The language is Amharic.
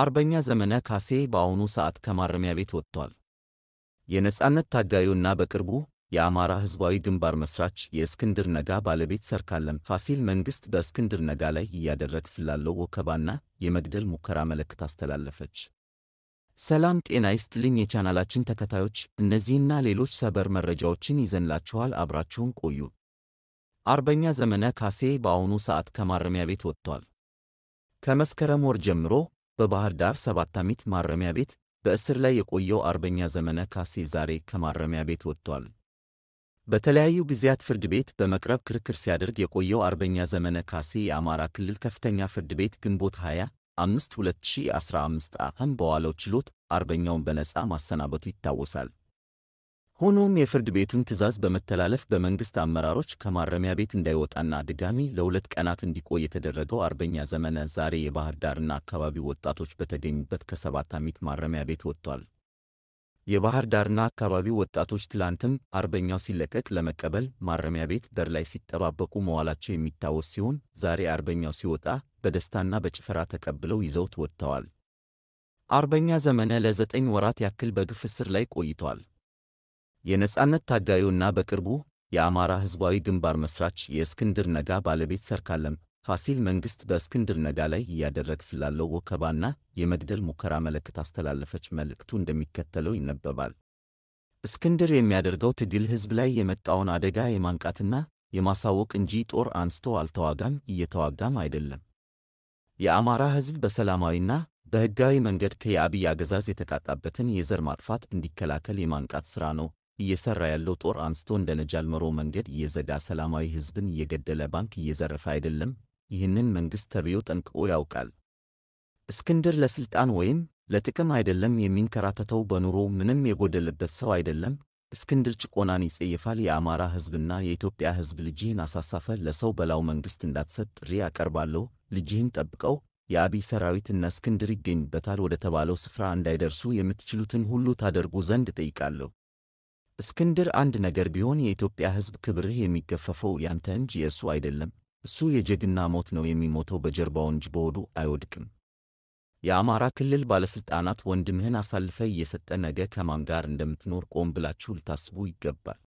አርበኛ ዘመነ ካሴ በአሁኑ ሰዓት ከማረሚያ ቤት ወጥቷል። የነጻነት ታጋዩና በቅርቡ የአማራ ሕዝባዊ ግንባር መስራች የእስክንድር ነጋ ባለቤት ሰርካለም ፋሲል መንግሥት በእስክንድር ነጋ ላይ እያደረግ ስላለው ወከባና የመግደል ሙከራ መልእክት አስተላለፈች። ሰላም ጤና ይስጥልኝ የቻናላችን ተከታዮች፣ እነዚህና ሌሎች ሰበር መረጃዎችን ይዘንላችኋል። አብራችሁን ቆዩ። አርበኛ ዘመነ ካሴ በአሁኑ ሰዓት ከማረሚያ ቤት ወጥቷል። ከመስከረም ወር ጀምሮ በባህር ዳር ሰባት ዓመት ማረሚያ ቤት በእስር ላይ የቆየው አርበኛ ዘመነ ካሴ ዛሬ ከማረሚያ ቤት ወጥቷል። በተለያዩ ጊዜያት ፍርድ ቤት በመቅረብ ክርክር ሲያደርግ የቆየው አርበኛ ዘመነ ካሴ የአማራ ክልል ከፍተኛ ፍርድ ቤት ግንቦት 20 5 2015 ዓ.ም በዋለው ችሎት አርበኛውን በነጻ ማሰናበቱ ይታወሳል። ሆኖም የፍርድ ቤቱን ትዕዛዝ በመተላለፍ በመንግሥት አመራሮች ከማረሚያ ቤት እንዳይወጣና ድጋሚ ለሁለት ቀናት እንዲቆይ የተደረገው አርበኛ ዘመነ ዛሬ የባህር ዳርና አካባቢው ወጣቶች በተገኙበት ከሰባት አሚት ማረሚያ ቤት ወጥቷል። የባህር ዳርና አካባቢው ወጣቶች ትላንትም አርበኛው ሲለቀቅ ለመቀበል ማረሚያ ቤት በር ላይ ሲጠባበቁ መዋላቸው የሚታወስ ሲሆን ዛሬ አርበኛው ሲወጣ በደስታና በጭፈራ ተቀብለው ይዘውት ወጥተዋል። አርበኛ ዘመነ ለዘጠኝ ወራት ያክል በግፍ እስር ላይ ቆይቷል። የነጻነት ታጋዩና በቅርቡ የአማራ ሕዝባዊ ግንባር መስራች የእስክንድር ነጋ ባለቤት ሰርካለም ፋሲል መንግስት በእስክንድር ነጋ ላይ እያደረግ ስላለው ወከባና የመግደል ሙከራ መልእክት አስተላለፈች። መልእክቱ እንደሚከተለው ይነበባል። እስክንድር የሚያደርገው ትግል ሕዝብ ላይ የመጣውን አደጋ የማንቃትና የማሳወቅ እንጂ ጦር አንስቶ አልተዋጋም፣ እየተዋጋም አይደለም። የአማራ ሕዝብ በሰላማዊና በሕጋዊ መንገድ ከየአብይ አገዛዝ የተቃጣበትን የዘር ማጥፋት እንዲከላከል የማንቃት ሥራ ነው እየሰራ ያለው ጦር አንስቶ እንደ ነጃልመሮ መንገድ እየዘጋ ሰላማዊ ሕዝብን እየገደለ ባንክ እየዘረፈ አይደለም። ይህንን መንግሥት ተብዮ ጠንቅቆ ያውቃል። እስክንድር ለሥልጣን ወይም ለጥቅም አይደለም የሚንከራተተው፣ በኑሮ ምንም የጎደለበት ሰው አይደለም። እስክንድር ጭቆናን ይጸየፋል። የአማራ ሕዝብና የኢትዮጵያ ሕዝብ ልጅህን አሳሳፈ ለሰው በላው መንግሥት እንዳትሰጥ ጥሪ አቀርባለሁ ልጅህን ጠብቀው የአብይ ሰራዊት እና እስክንድር ይገኙበታል ወደ ተባለው ስፍራ እንዳይደርሱ የምትችሉትን ሁሉ ታደርጉ ዘንድ እጠይቃለሁ። እስክንድር አንድ ነገር ቢሆን የኢትዮጵያ ሕዝብ ክብርህ የሚገፈፈው ያንተ እንጂ የእሱ አይደለም። እሱ የጀግና ሞት ነው የሚሞተው በጀርባው እንጂ በሆዱ አይወድቅም። የአማራ ክልል ባለሥልጣናት ወንድምህን አሳልፈ እየሰጠ ነገ ከማን ጋር እንደምትኖር ቆም ብላችሁ ልታስቡ ይገባል።